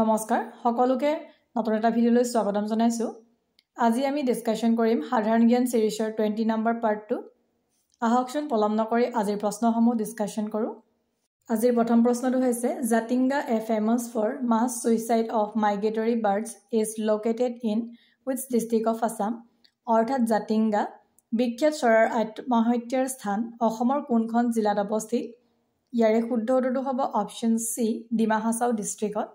নমস্কাৰ সকলোকে নতুন এটা ভিডিঅ'লৈ স্বাগতম জনাইছোঁ আজি আমি ডিছকাশ্যন কৰিম সাধাৰণ জ্ঞান ছিৰিজৰ টুৱেণ্টি নম্বৰ পাৰ্টটো আহকচোন পলম নকৰি আজিৰ প্ৰশ্নসমূহ ডিছকাশ্যন কৰোঁ আজিৰ প্ৰথম প্ৰশ্নটো হৈছে Jatinga a famous for mass suicide of migratory birds is located in which district of Assam অৰ্থাৎ জাতিংগা বিখ্যাত চৰাইৰ আত্মহত্যাৰ স্থান অসমৰ কোনখন জিলাত অৱস্থিত ইয়াৰে শুদ্ধ উত্তৰটো হ'ব অপশ্যন চি ডিমা হাছাও ডিষ্ট্ৰিক্টত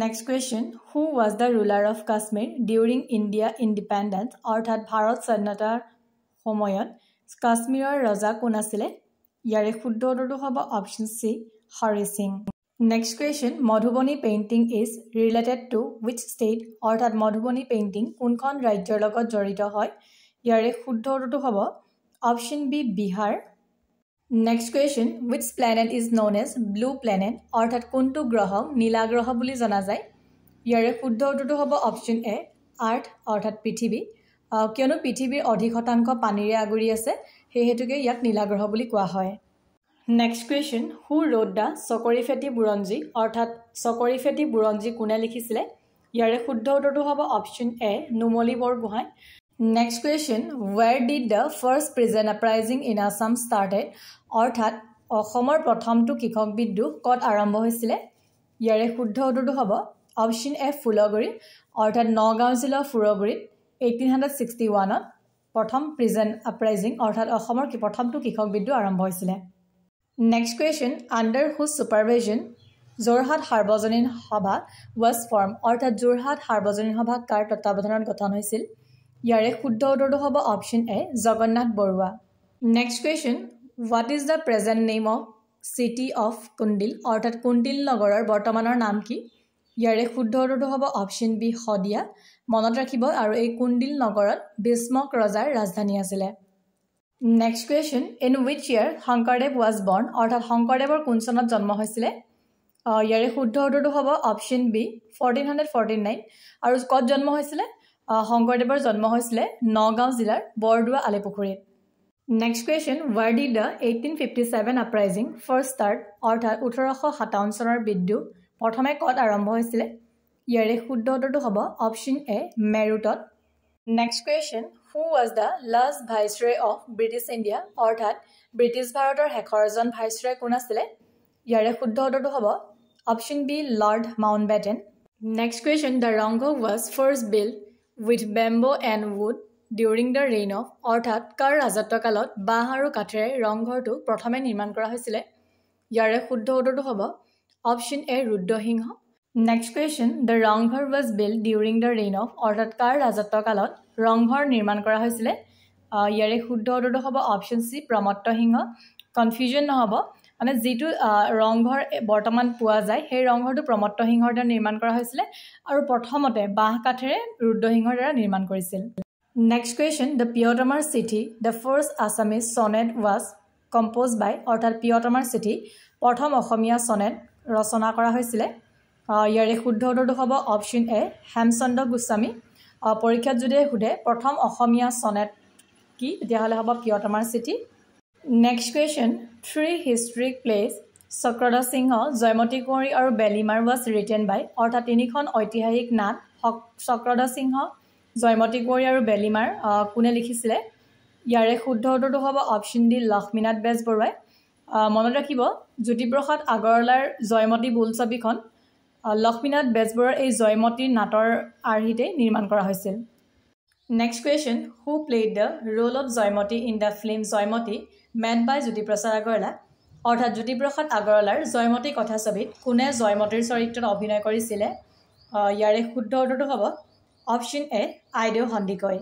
next question who was the ruler of Kashmir during India independence অৰ্থাৎ ভাৰত স্বাধীনতাৰ সময়ত কাশ্মীৰৰ ৰজা কোন আছিলে ইয়াৰে শুদ্ধ উত্তৰটো হ'ব option C Hari Singh next question Madhubani painting is related to which state অৰ্থাৎ মধুবনী পেইণ্টিং কোনখন ৰাজ্যৰ লগত জড়িত হয় ইয়াৰে শুদ্ধ উত্তৰটো হ'ব option B Bihar next question which planet is known as blue planet অৰ্থাৎ কোনটো গ্ৰহ নীলা গ্ৰহ বুলি জনা যায় ইয়াৰে শুদ্ধ উত্তৰটো হ'ব অপশ্যন এ আৰ্থ অৰ্থাৎ পৃথিৱী কিয়নো পৃথিৱীৰ অধিক শতাংশ পানীৰে আগুৰি আছে সেই হেতুকে ইয়াক নীলা গ্ৰহ বুলি কোৱা হয় next question who wrote the Chakori Pheti বুৰঞ্জী অৰ্থাৎ চকৰি ফেটি বুৰঞ্জী কোনে লিখিছিলে ইয়াৰে শুদ্ধ উত্তৰটো হ'ব option A Numali Borgohain next question where did the first peasant uprising in Assam started অৰ্থাৎ অসমৰ প্ৰথমটো কৃষক বিদ্ৰোহ ক'ত আৰম্ভ হৈছিলে ইয়াৰে শুদ্ধ উত্তৰটো হ'ব অপশ্যন এ ফুলগুৰি অৰ্থাৎ নগাঁও জিলাৰ ফুৰগুৰিত এইটিন হাণ্ড্ৰেড ছিক্সটি ওৱানত প্ৰথম প্ৰিজেণ্ট আপ্ৰাইজিং অৰ্থাৎ অসমৰ প্ৰথমটো কৃষক বিদ্ৰোহ আৰম্ভ হৈছিলে নেক্সট কুৱেশ্যন আণ্ডাৰ হুজ ছুপাৰভেজন যোৰহাট সাৰ্বজনীন সভা ৱাজ ফৰ্ম অৰ্থাৎ যোৰহাট সাৰ্বজনীন সভা কাৰ তত্বাৱধানত গঠন হৈছিল ইয়াৰে শুদ্ধ উত্তৰটো হ'ব option A Jagannath Barua next question what is the present name of city of Kundil অৰ্থাৎ কুণ্ডিল নগৰৰ বৰ্তমানৰ নাম কি ইয়াৰে শুদ্ধ উত্তৰটো হ'ব অপশ্যন বি শদিয়া মনত ৰাখিব আৰু এই কুণ্ডিল নগৰত ভীষ্মক ৰজাৰ ৰাজধানী আছিলে next question in which year Sankardev was born অৰ্থাৎ শংকৰদেৱৰ কোন চনত জন্ম হৈছিলে ইয়াৰে শুদ্ধ উত্তৰটো হ'ব option B fourteen hundred forty nine আৰু ক'ত জন্ম হৈছিলে শংকৰদেৱৰ জন্ম হৈছিলে নগাঁও জিলাৰ বৰদোৱা আলিপুখুৰীত next question where did the eighteen fifty seven uprising first start অৰ্থাৎ ওঠৰশ সাতাৱন্ন চনৰ বিদ্যুৎ প্ৰথমে ক'ত আৰম্ভ হৈছিলে ইয়াৰে শুদ্ধ উত্তৰটো হ'ব অপশ্যন এ মেৰুটত next question who was the last viceroy of British India অৰ্থাৎ ব্ৰিটিছ ভাৰতৰ শেষৰ এজন ভাইচ ভাইচৰে কোন আছিলে ইয়াৰে শুদ্ধ উত্তৰটো হ'ব option B Lord Mountbatten next question the Rang was first built with bamboo and wood during the reign of অৰ্থাৎ কাৰ ৰাজত্বকালত বাঁহ আৰু কাঠেৰে ৰংঘৰটো প্ৰথমে নিৰ্মাণ কৰা হৈছিলে ইয়াৰে শুদ্ধ উত্তৰটো হ'ব option A Rudra Singha next question the Rang Ghar was built during the reign of অৰ্থাৎ কাৰ ৰাজত্বকালত ৰংঘৰ নিৰ্মাণ কৰা হৈছিলে ইয়াৰে শুদ্ধ উত্তৰটো হ'ব option C Pramatta Singha confusion নহ'ব মানে যিটো ৰংঘৰ বৰ্তমান পোৱা যায় সেই ৰংঘৰটো প্ৰমত্ত সিংহৰ দ্বাৰা নিৰ্মাণ কৰা হৈছিলে আৰু প্ৰথমতে বাঁহ কাঠেৰে ৰুদ্ৰসিংহৰ দ্বাৰা নিৰ্মাণ কৰিছিল next question the Priyatamar Chithi the first Assamese sonnet was composed by অৰ্থাৎ পিয়টমাৰ চিঠি প্ৰথম অসমীয়া চনেট ৰচনা কৰা হৈছিলে ইয়াৰে শুদ্ধ উত্তৰটো হ'ব অপশ্যন এ হেমচন্দ্ৰ গোস্বামী পৰীক্ষাত যদি সোধে প্ৰথম অসমীয়া চনেট কি তেতিয়াহ'লে হ'ব Priyatamar Chithi next question three historic plays Chakradhwaj Singha Joymoti Konwari আৰু বেলিমাৰ ৱাজ ৰিটেন বাই অৰ্থাৎ তিনিখন ঐতিহাসিক নাট চক্ৰধৰ সিংহ জয়মতী কুঁৱৰী আৰু বেলিমাৰ কোনে লিখিছিলে ইয়াৰে শুদ্ধ উত্তৰটো হ'ব অপশ্যন ডি লক্ষ্মীনাথ বেজবৰুৱাই মনত ৰাখিব জ্যোতিপ্ৰসাদ আগৰৱালাৰ জয়মতী বোলছবিখন লক্ষ্মীনাথ বেজবৰুৱাৰ এই জয়মতী নাটৰ আৰ্হিতেই নিৰ্মাণ কৰা হৈছিল next question who played the role of Joymoti in the film Joymoti made by Jyotiprasad Agarwala অৰ্থাৎ জ্যোতিপ্ৰসাদ আগৰৱালাৰ জয়মতী কথাছবিত কোনে জয়মতীৰ চৰিত্ৰত অভিনয় কৰিছিলে ইয়াৰে শুদ্ধ উত্তৰটো হ'ব option A Aideu Sandikoi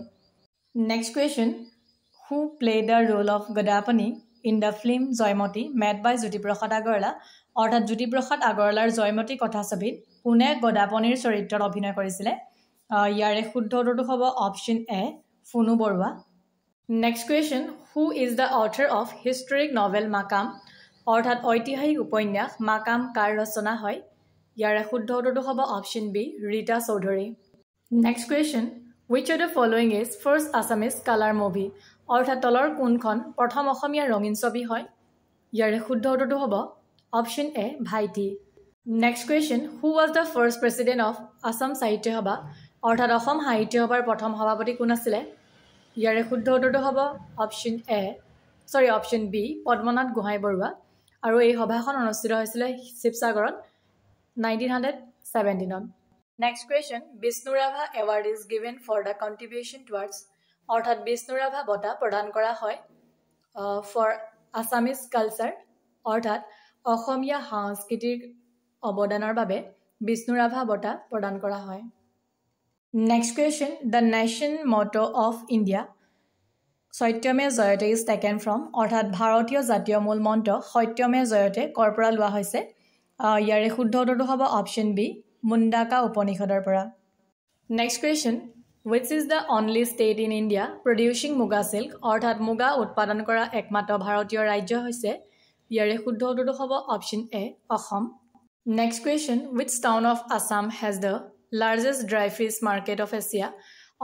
next question who play the role of Gadapani in the film Joymoti made by Jyotiprasad Agarwala অৰ্থাৎ জ্যোতিপ্ৰসাদ আগৰৱালাৰ জয়মতী কথাছবিত কোনে গদাপনীৰ চৰিত্ৰত অভিনয় কৰিছিলে ইয়াৰে শুদ্ধ উত্তৰটো হ'ব option A Phunu Barua next question who is the author of historic novel Makam অৰ্থাৎ ঐতিহাসিক উপন্যাস মাকাম কাৰ ৰচনা হয় ইয়াৰে শুদ্ধ উত্তৰটো হ'ব option B Rita Choudhury next question which of the following is first Assamese colour movie অৰ্থাৎ তলৰ কোনখন প্ৰথম অসমীয়া ৰঙীন ছবি হয় ইয়াৰে শুদ্ধ উত্তৰটো হ'ব option A Bhaity next question who was the first president of Assam Sahitya Sabha অৰ্থাৎ অসম সাহিত্য সভাৰ প্ৰথম সভাপতি কোন আছিলে ইয়াৰে শুদ্ধ উত্তৰটো হ'ব option A sorry option B Padmanath Gohain Barua আৰু এই সভাখন অনুষ্ঠিত হৈছিলে শিৱসাগৰত নাইনটিন হাণ্ড্ৰেড ছেভেণ্টিনত next question Bishnu Rabha award is given for the contribution towards অৰ্থাৎ বিষ্ণু ৰাভা বঁটা প্ৰদান কৰা হয় ফৰ আছামিজ কালচাৰ অৰ্থাৎ অসমীয়া সংস্কৃতিৰ অৱদানৰ বাবে বিষ্ণু ৰাভা বঁটা প্ৰদান কৰা হয় Next question The nation motto of India. Satyameva Jayate is taken from অৰ্থাৎ ভাৰতীয় জাতীয় মূল মন্ত্ৰ সত্যমে জয়তে ক'ৰ পৰা লোৱা হৈছে ইয়াৰে শুদ্ধ উত্তৰটো হ'ব অপশ্যন বি মুণ্ডাকা উপনিষদৰ পৰা next question which is the only state in India producing Muga silk অৰ্থাৎ মুগা উৎপাদন কৰা একমাত্ৰ ভাৰতীয় ৰাজ্য হৈছে ইয়াৰে শুদ্ধ উত্তৰটো হ'ব option A Assam next question which town of Assam has the largest dry fish market of Asia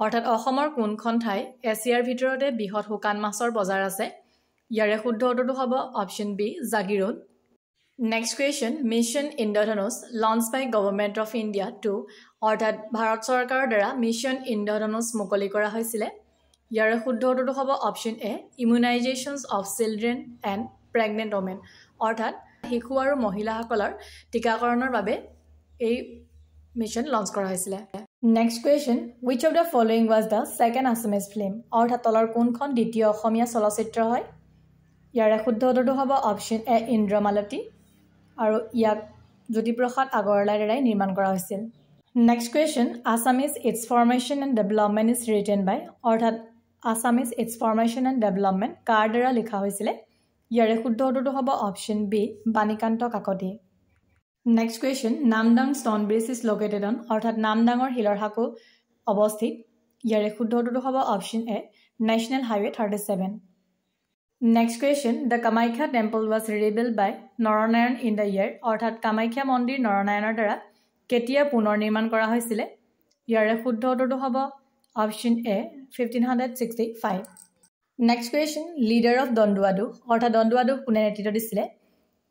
অৰ্থাৎ অসমৰ কোনখন ঠাই এছিয়াৰ ভিতৰতে বৃহৎ শুকান মাছৰ বজাৰ আছে ইয়াৰে শুদ্ধ উত্তৰটো হ'ব option B Jagiroad next question mission Indradhanush launch by government of India to অৰ্থাৎ ভাৰত চৰকাৰৰ দ্বাৰা মিছন ইন্দ্ৰধনুষ মুকলি কৰা হৈছিলে ইয়াৰে শুদ্ধ উত্তৰটো হ'ব option A immunisations of children and pregnant women অৰ্থাৎ শিশু আৰু মহিলাসকলৰ টীকাকৰণৰ বাবে এই মিশন লঞ্চ কৰা হৈছিলে next question which of the following was the second Assamese film অৰ্থাৎ তলৰ কোনখন দ্বিতীয় অসমীয়া চলচ্চিত্ৰ হয় ইয়াৰে শুদ্ধ উত্তৰটো হ'ব অপশ্যন এ ইন্দ্ৰমালতী আৰু ইয়াক জ্যোতিপ্ৰসাদ আগৰৱালাৰ দ্বাৰাই নিৰ্মাণ কৰা হৈছিল next question Assamese its formation and development is written by অৰ্থাৎ Assamese its formation and development কাৰ দ্বাৰা লিখা হৈছিলে ইয়াৰে শুদ্ধ উত্তৰটো হ'ব option B Banikanta Kakati next question Namdang stone bridge is located on অৰ্থাৎ নামডাঙৰ শিলৰ শাকো অৱস্থিত ইয়াৰে শুদ্ধটো হ'ব option A national highway thirty seven next question the Kamakhya temple was rebuilt by Naranarayan in the year অৰ্থাৎ কামাখ্যা মন্দিৰ নৰনাৰায়ণৰ দ্বাৰা কেতিয়া পুনৰ নিৰ্মাণ কৰা হৈছিলে ইয়াৰে শুদ্ধ উত্তৰটো হ'ব option A fifteen hundred sixty five next question leader of Dandua Droh অৰ্থাৎ দণ্ডুৱাডুক কোনে নেতৃত্ব দিছিলে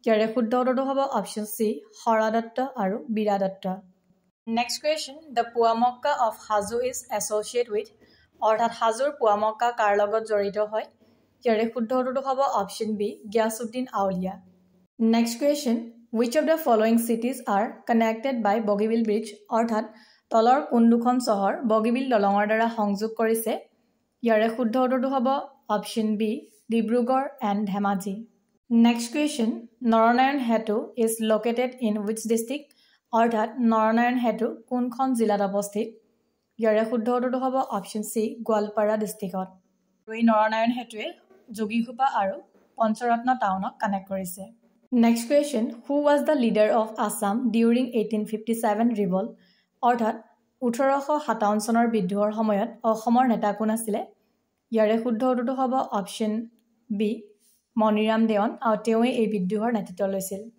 ইয়াৰে শুদ্ধ উত্তৰটো হ'ব অপশ্যন চি হৰা দত্ত আৰু Bira Datta next question the Poa Mecca of Hajo is associated with অৰ্থাৎ হাজুৰ পুৱামক্কা কাৰ লগত জড়িত হয় ইয়াৰে শুদ্ধ উত্তৰটো হ'ব option B Ghiyasuddin Auliya next question which of the following cities are connected by Bogibeel bridge অৰ্থাৎ তলৰ কোন দুখন চহৰ বগীবিল দলঙৰ দ্বাৰা সংযোগ কৰিছে ইয়াৰে শুদ্ধ উত্তৰটো হ'ব option B Dibrugarh and Dhemaji next question Naranarayan Setu is located in which district অৰ্থাৎ নৰনাৰায়ণ হেতু কোনখন জিলাত অৱস্থিত ইয়াৰে শুদ্ধ উত্তৰটো হ'ব অপশ্যন চি গোৱালপাৰা ডিষ্ট্ৰিক্টত এই নৰনাৰায়ণ হেতুৱে যোগীঘোপা আৰু পঞ্চৰত্ন টাউনক কানেক্ট কৰিছে next question who was the leader of Assam during eighteen fifty seven revolt অৰ্থাৎ ওঠৰশ সাতাৱন্ন চনৰ বিদ্ৰোহৰ সময়ত অসমৰ নেতা কোন আছিলে ইয়াৰে শুদ্ধ উত্তৰটো হ'ব অপশ্যন বি মণিৰাম দেৱন তেওঁৱেই এই বিদ্ৰোহৰ নেতৃত্ব লৈছিল